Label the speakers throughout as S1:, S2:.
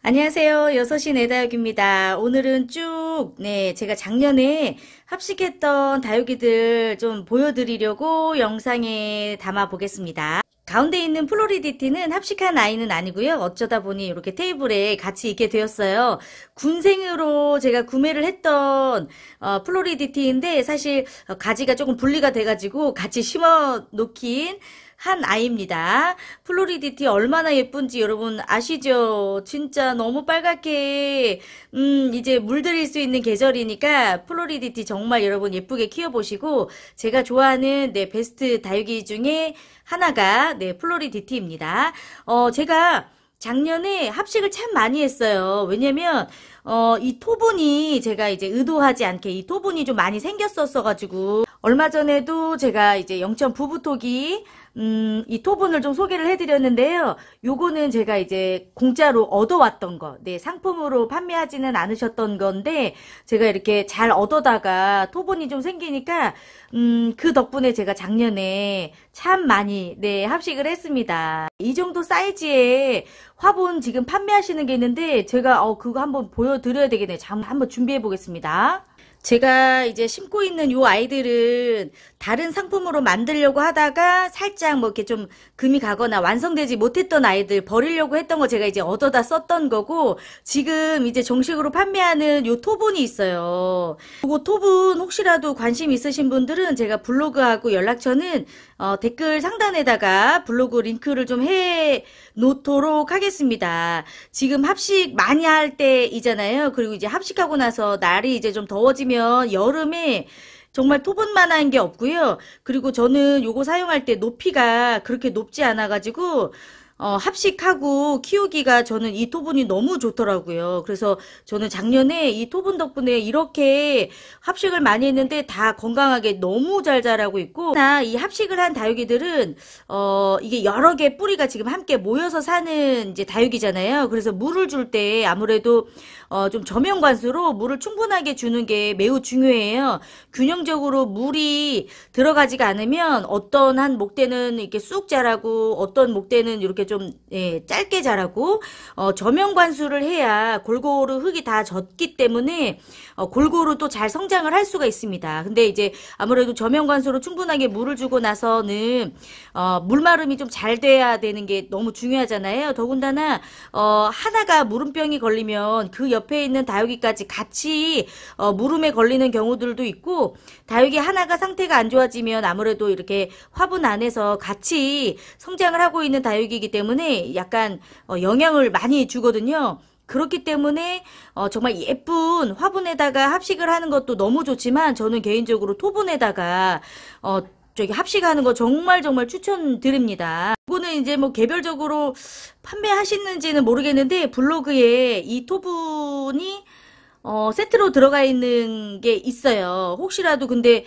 S1: 안녕하세요. 6시 내다육입니다. 오늘은 쭉, 네, 제가 작년에 합식했던 다육이들 좀 보여드리려고 영상에 담아 보겠습니다. 가운데 있는 플로리디티는 합식한 아이는 아니고요. 어쩌다 보니 이렇게 테이블에 같이 있게 되었어요. 군생으로 제가 구매를 했던 어, 플로리디티인데 사실 어, 가지가 조금 분리가 돼가지고 같이 심어 놓긴 한 아이입니다. 플로리디티 얼마나 예쁜지 여러분 아시죠? 진짜 너무 빨갛게 음 이제 물들일 수 있는 계절이니까 플로리디티 정말 여러분 예쁘게 키워보시고 제가 좋아하는 네 베스트 다육이 중에 하나가 네 플로리디티입니다. 어 제가 작년에 합식을 참 많이 했어요. 왜냐면 어, 이 토분이 제가 이제 의도하지 않게 이 토분이 좀 많이 생겼었어가지고 얼마 전에도 제가 이제 영천 부부톡이 음, 이 토분을 좀 소개를 해드렸는데요. 요거는 제가 이제 공짜로 얻어왔던 거, 네, 상품으로 판매하지는 않으셨던 건데, 제가 이렇게 잘 얻어다가 토분이 좀 생기니까, 음, 그 덕분에 제가 작년에 참 많이, 네, 합식을 했습니다. 이 정도 사이즈에 화분 지금 판매하시는 게 있는데 제가 어, 그거 한번 보여드려야 되겠네요. 한번 준비해 보겠습니다. 제가 이제 심고 있는 요 아이들은 다른 상품으로 만들려고 하다가 살짝 뭐 이렇게 좀 금이 가거나 완성되지 못했던 아이들 버리려고 했던 거 제가 이제 얻어다 썼던 거고 지금 이제 정식으로 판매하는 요 토분이 있어요. 요거 토분 혹시라도 관심 있으신 분들은 제가 블로그하고 연락처는 어 댓글 상단에다가 블로그 링크를 좀해 놓도록 하겠습니다. 지금 합식 많이 할 때이잖아요. 그리고 이제 합식하고 나서 날이 이제 좀 더워지면 여름에 정말 토분만한 게 없고요. 그리고 저는 요거 사용할 때 높이가 그렇게 높지 않아가지고 어, 합식하고 키우기가 저는 이 토분이 너무 좋더라고요. 그래서 저는 작년에 이 토분 덕분에 이렇게 합식을 많이 했는데 다 건강하게 너무 잘 자라고 있고 나 이 합식을 한 다육이들은 어, 이게 여러 개 뿌리가 지금 함께 모여서 사는 이제 다육이잖아요. 그래서 물을 줄 때 아무래도 어, 좀 저면 관수로 물을 충분하게 주는 게 매우 중요해요. 균형적으로 물이 들어가지가 않으면 어떤 한 목대는 이렇게 쑥 자라고 어떤 목대는 이렇게 좀 예, 짧게 자라고 어, 저면 관수를 해야 골고루 흙이 다 젖기 때문에 어, 골고루 또 잘 성장을 할 수가 있습니다. 근데 이제 아무래도 저면 관수로 충분하게 물을 주고 나서는 어, 물마름이 좀 잘 돼야 되는 게 너무 중요하잖아요. 더군다나 어, 하나가 물음병이 걸리면 그 옆에 있는 다육이까지 같이 어, 무름에 걸리는 경우들도 있고 다육이 하나가 상태가 안 좋아지면 아무래도 이렇게 화분 안에서 같이 성장을 하고 있는 다육이기 때문에 때문에 약간 어, 영향을 많이 주거든요. 그렇기 때문에 어, 정말 예쁜 화분에다가 합식을 하는 것도 너무 좋지만 저는 개인적으로 토분에다가 어, 저기 합식하는 거 정말 정말 추천드립니다. 이거는 이제 뭐 개별적으로 판매하시는지는 모르겠는데 블로그에 이 토분이 어, 세트로 들어가 있는 게 있어요. 혹시라도 근데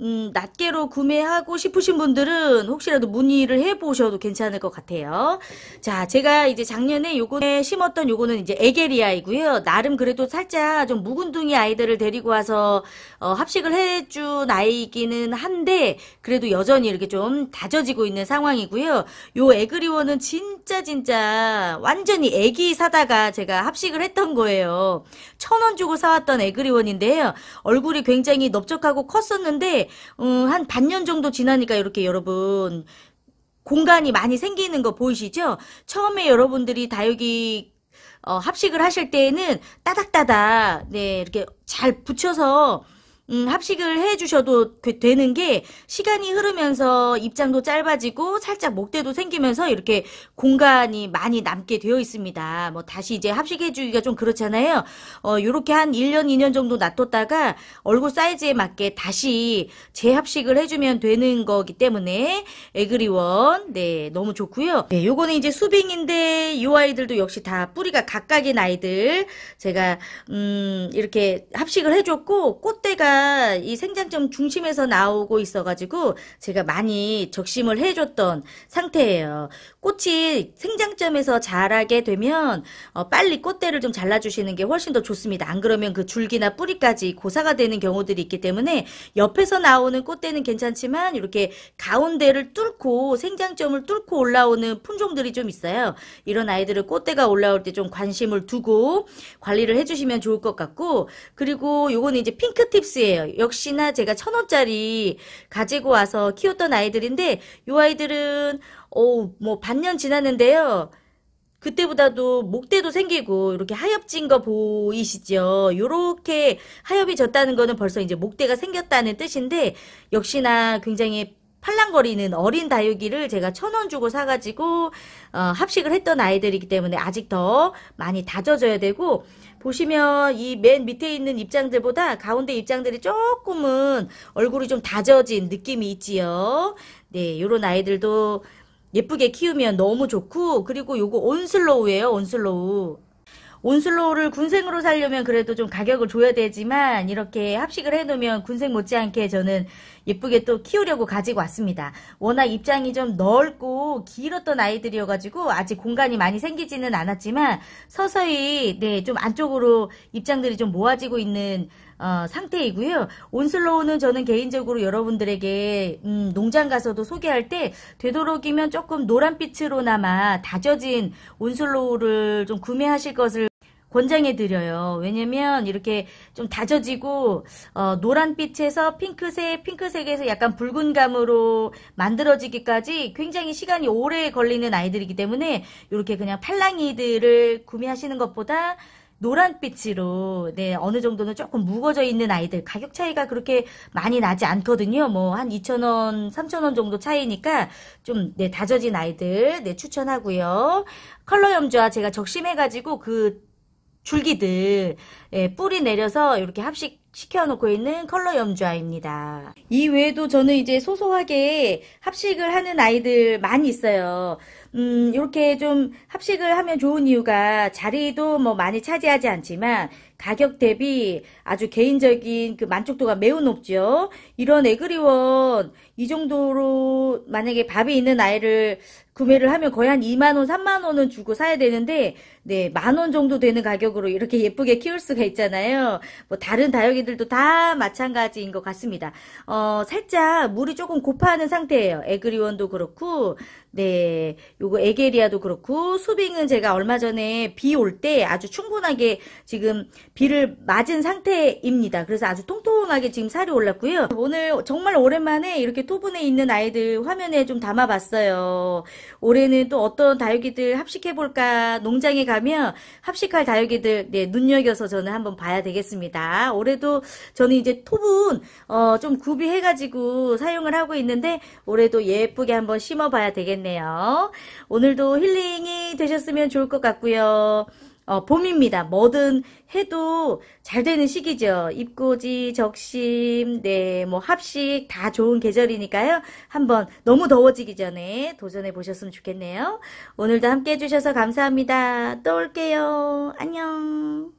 S1: 음, 낱개로 구매하고 싶으신 분들은 혹시라도 문의를 해보셔도 괜찮을 것 같아요. 자, 제가 이제 작년에 요거에 심었던 요거는 이제 에게리아이고요. 나름 그래도 살짝 좀 묵은둥이 아이들을 데리고 와서 어, 합식을 해준 아이이기는 한데 그래도 여전히 이렇게 좀 다져지고 있는 상황이고요. 요 에그리원은 진짜 진짜 완전히 애기 사다가 제가 합식을 했던 거예요. 천 원 주고 사왔던 에그리원인데요. 얼굴이 굉장히 넓적하고 컸었는데 근 어, 음, 한 반년 정도 지나니까 이렇게 여러분 공간이 많이 생기는 거 보이시죠? 처음에 여러분들이 다육이 어, 합식을 하실 때에는 따닥따닥 네 이렇게 잘 붙여서 음, 합식을 해주셔도 되는 게 시간이 흐르면서 입장도 짧아지고 살짝 목대도 생기면서 이렇게 공간이 많이 남게 되어 있습니다. 뭐 다시 이제 합식해주기가 좀 그렇잖아요. 어, 요렇게 한 1년, 2년 정도 놔뒀다가 얼굴 사이즈에 맞게 다시 재합식을 해주면 되는 거기 때문에 에그리원 네 너무 좋고요. 네, 요거는 이제 수빙인데 요 아이들도 역시 다 뿌리가 각각인 아이들 제가 음, 이렇게 합식을 해줬고 꽃대가 이 생장점 중심에서 나오고 있어가지고 제가 많이 적심을 해줬던 상태예요. 꽃이 생장점에서 자라게 되면 어, 빨리 꽃대를 좀 잘라주시는 게 훨씬 더 좋습니다. 안 그러면 그 줄기나 뿌리까지 고사가 되는 경우들이 있기 때문에 옆에서 나오는 꽃대는 괜찮지만 이렇게 가운데를 뚫고 생장점을 뚫고 올라오는 품종들이 좀 있어요. 이런 아이들은 꽃대가 올라올 때 좀 관심을 두고 관리를 해주시면 좋을 것 같고 그리고 요거는 이제 핑크팁스예 아이예요. 역시나 제가 천 원짜리 가지고 와서 키웠던 아이들인데 이 아이들은 어뭐 반년 지났는데요. 그때보다도 목대도 생기고 이렇게 하엽진 거 보이시죠? 요렇게 하엽이 졌다는 거는 벌써 이제 목대가 생겼다는 뜻인데 역시나 굉장히 팔랑거리는 어린 다육이를 제가 천 원 주고 사가지고 어, 합식을 했던 아이들이기 때문에 아직 더 많이 다져줘야 되고 보시면 이 맨 밑에 있는 입장들보다 가운데 입장들이 조금은 얼굴이 좀 다져진 느낌이 있지요. 네, 요런 아이들도 예쁘게 키우면 너무 좋고 그리고 요거 온슬로우예요. 온슬로우. 온슬로우를 군생으로 살려면 그래도 좀 가격을 줘야 되지만 이렇게 합식을 해놓으면 군생 못지않게 저는 예쁘게 또 키우려고 가지고 왔습니다. 워낙 입장이 좀 넓고 길었던 아이들이어가지고 아직 공간이 많이 생기지는 않았지만 서서히 네좀 안쪽으로 입장들이 좀 모아지고 있는 어, 상태이고요. 온슬로우는 저는 개인적으로 여러분들에게 음, 농장 가서도 소개할 때 되도록이면 조금 노란빛으로나마 다져진 온슬로우를 좀 구매하실 것을 권장해 드려요. 왜냐면 이렇게 좀 다져지고 어, 노란빛에서 핑크색, 핑크색에서 약간 붉은감으로 만들어지기까지 굉장히 시간이 오래 걸리는 아이들이기 때문에 이렇게 그냥 팔랑이들을 구매하시는 것보다 노란빛으로 네 어느 정도는 조금 무거져 있는 아이들 가격 차이가 그렇게 많이 나지 않거든요. 뭐 한 2,000원, 3,000원 정도 차이니까 좀네 다져진 아이들 네 추천하고요. 컬러 염주와 제가 적심해 가지고 그 줄기들 예, 뿌리 내려서 이렇게 합식 시켜놓고 있는 컬러 염주아입니다. 이 외에도 저는 이제 소소하게 합식을 하는 아이들 많이 있어요. 음, 이렇게 좀 합식을 하면 좋은 이유가 자리도 뭐 많이 차지하지 않지만 가격 대비 아주 개인적인 그 만족도가 매우 높죠. 이런 에그리원 이 정도로 만약에 밥이 있는 아이를 구매를 하면 거의 한 2만원, 3만원은 주고 사야 되는데, 네, 만 원 정도 되는 가격으로 이렇게 예쁘게 키울 수가 있잖아요. 뭐, 다른 다육이들도 다 마찬가지인 것 같습니다. 어, 살짝 물이 조금 고파하는 상태예요. 에그리원도 그렇고, 네, 요거 에게리아도 그렇고, 수빙은 제가 얼마 전에 비 올 때 아주 충분하게 지금 비를 맞은 상태입니다. 그래서 아주 통통하게 지금 살이 올랐고요. 오늘 정말 오랜만에 이렇게 토분에 있는 아이들 화면에 좀 담아봤어요. 올해는 또 어떤 다육이들 합식해볼까 농장에 가면 합식할 다육이들 네, 눈여겨서 저는 한번 봐야 되겠습니다. 올해도 저는 이제 토분 어, 좀 구비해가지고 사용을 하고 있는데 올해도 예쁘게 한번 심어봐야 되겠네요. 오늘도 힐링이 되셨으면 좋을 것 같고요. 어, 봄입니다. 뭐든 해도 잘 되는 시기죠. 입고지 적심, 네, 뭐 합식 다 좋은 계절이니까요. 한번 너무 더워지기 전에 도전해 보셨으면 좋겠네요. 오늘도 함께 해주셔서 감사합니다. 또 올게요. 안녕.